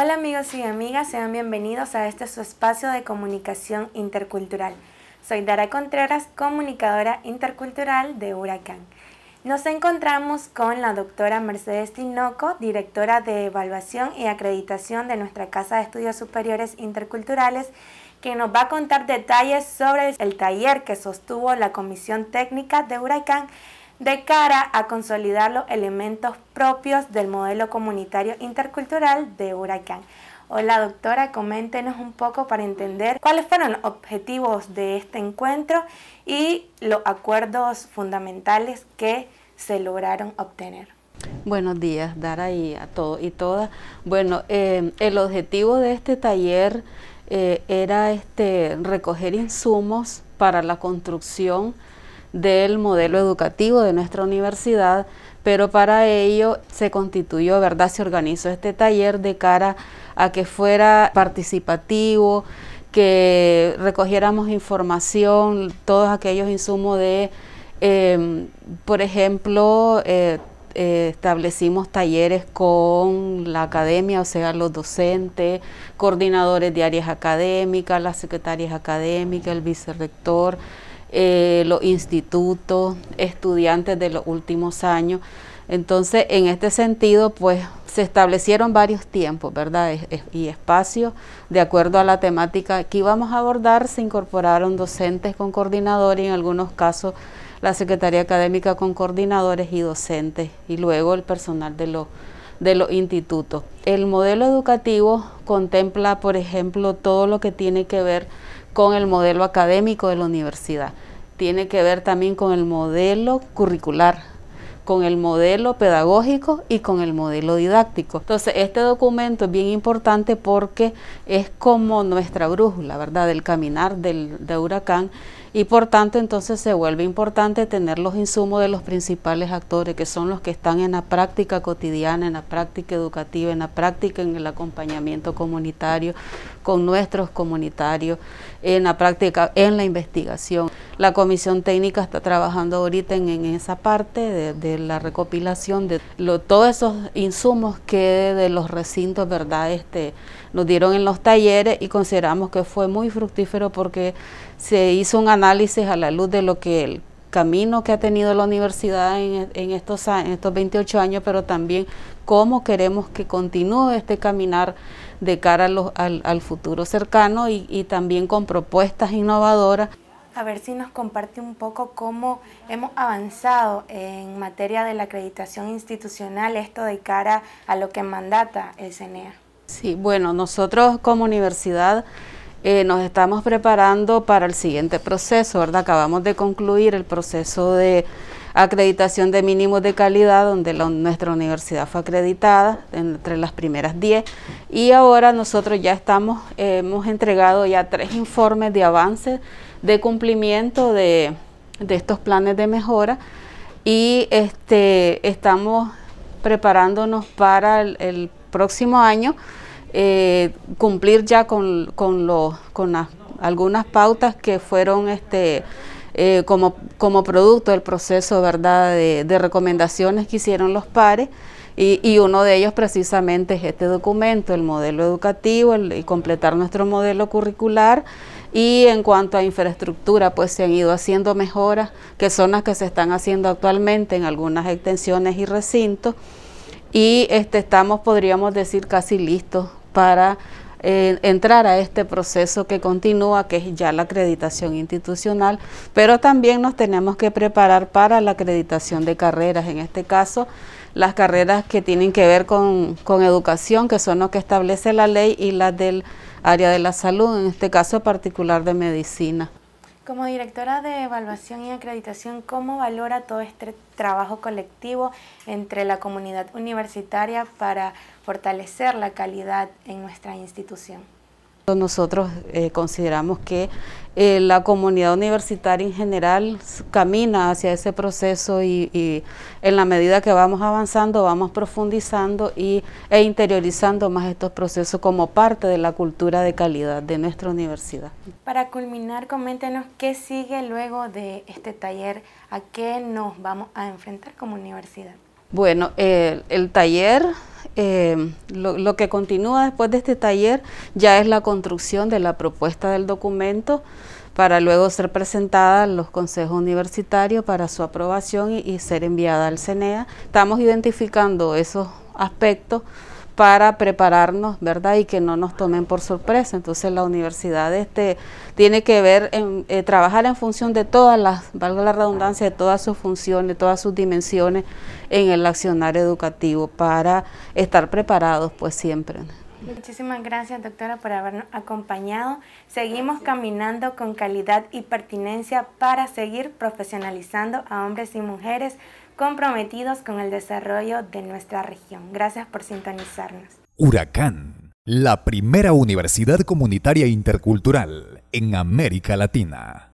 Hola amigos y amigas, sean bienvenidos a este su espacio de comunicación intercultural. Soy Dara Contreras, comunicadora intercultural de Huracán. Nos encontramos con la doctora Mercedes Tinoco, directora de evaluación y acreditación de nuestra Casa de Estudios Superiores Interculturales, que nos va a contar detalles sobre el taller que sostuvo la Comisión Técnica de Huracán de cara a consolidar los elementos propios del modelo comunitario intercultural de Huracán. Hola doctora, coméntenos un poco para entender cuáles fueron los objetivos de este encuentro y los acuerdos fundamentales que se lograron obtener. Buenos días, Dara y a todos y todas. Bueno, em, el objetivo de este taller eh, era este, recoger insumos para la construcción del modelo educativo de nuestra universidad, pero para ello se constituyó, ¿verdad? Se organizó este taller de cara a que fuera participativo, que recogiéramos información, todos aquellos insumos de, em, por ejemplo, eh, eh, establecimos talleres con la academia, o sea, los docentes, coordinadores de áreas académicas, las secretarias académicas, el vicerrector, eh, los institutos, estudiantes de los últimos años. Entonces, en este sentido, pues se establecieron varios tiempos, ¿verdad? y espacios de acuerdo a la temática que íbamos a abordar. Se incorporaron docentes con coordinadores y en algunos casos la Secretaría Académica con coordinadores y docentes y luego el personal de los de los institutos. El modelo educativo contempla, por ejemplo, todo lo que tiene que ver con el modelo académico de la universidad, tiene que ver también con el modelo curricular, con el modelo pedagógico y con el modelo didáctico. Entonces, este documento es bien importante porque es como nuestra brújula, ¿verdad?, del caminar del, de huracán y por tanto entonces se vuelve importante tener los insumos de los principales actores que son los que están en la práctica cotidiana, en la práctica educativa, en la práctica en el acompañamiento comunitario con nuestros comunitarios, en la práctica, en la investigación. La comisión técnica está trabajando ahorita en, esa parte de, la recopilación de todos esos insumos que de los recintos, ¿verdad? Este, nos dieron en los talleres y consideramos que fue muy fructífero porque se hizo un análisis análisis a la luz de lo que el camino que ha tenido la universidad en, estos, en estos 28 años, pero también cómo queremos que continúe este caminar de cara al, futuro cercano y, también con propuestas innovadoras. A ver si nos comparte un poco cómo hemos avanzado en materia de la acreditación institucional, esto de cara a lo que mandata el CNEA. Sí, bueno, nosotros como universidad eh, nos estamos preparando para el siguiente proceso, ¿verdad? Acabamos de concluir el proceso de acreditación de mínimos de calidad, donde nuestra universidad fue acreditada entre las primeras 10 y ahora nosotros ya estamos, hemos entregado ya tres informes de avance de cumplimiento de, estos planes de mejora y este, estamos preparándonos para el próximo año eh, cumplir ya con, con, con algunas pautas que fueron este, eh, como, como producto del proceso ¿verdad? De, recomendaciones que hicieron los pares. Y, uno de ellos precisamente es este documento, el modelo educativo, el, completar nuestro modelo curricular y en cuanto a infraestructura, pues se han ido haciendo mejoras, que son las que se están haciendo actualmente en algunas extensiones y recintos y este, estamos, podríamos decir, casi listos para eh, entrar a este proceso que continúa, que es ya la acreditación institucional, pero también nos tenemos que preparar para la acreditación de carreras, en este caso las carreras que tienen que ver con, con educación, que son las que establece la ley, y las del área de la salud, en este caso particular de medicina. Como directora de evaluación y acreditación, ¿cómo valora todo este trabajo colectivo entre la comunidad universitaria para fortalecer la calidad en nuestra institución? Nosotros eh, consideramos que eh, la comunidad universitaria en general camina hacia ese proceso y, en la medida que vamos avanzando, vamos profundizando y, e interiorizando más estos procesos como parte de la cultura de calidad de nuestra universidad. Para culminar, coméntenos qué sigue luego de este taller, a qué nos vamos a enfrentar como universidad. Bueno, el taller, eh, lo, que continúa después de este taller ya es la construcción de la propuesta del documento para luego ser presentada a los consejos universitarios para su aprobación y, y ser enviada al CENEA. Estamos identificando esos aspectos para prepararnos, ¿verdad? Y que no nos tomen por sorpresa. Entonces la universidad este, tiene que ver, en, eh, trabajar en función de todas las, valga la redundancia, de todas sus funciones, de todas sus dimensiones en el accionar educativo para estar preparados pues siempre. Muchísimas gracias doctora por habernos acompañado. Seguimos caminando con calidad y pertinencia para seguir profesionalizando a hombres y mujeres comprometidos con el desarrollo de nuestra región. Gracias por sintonizarnos. Huracán, la primera universidad comunitaria intercultural en América Latina.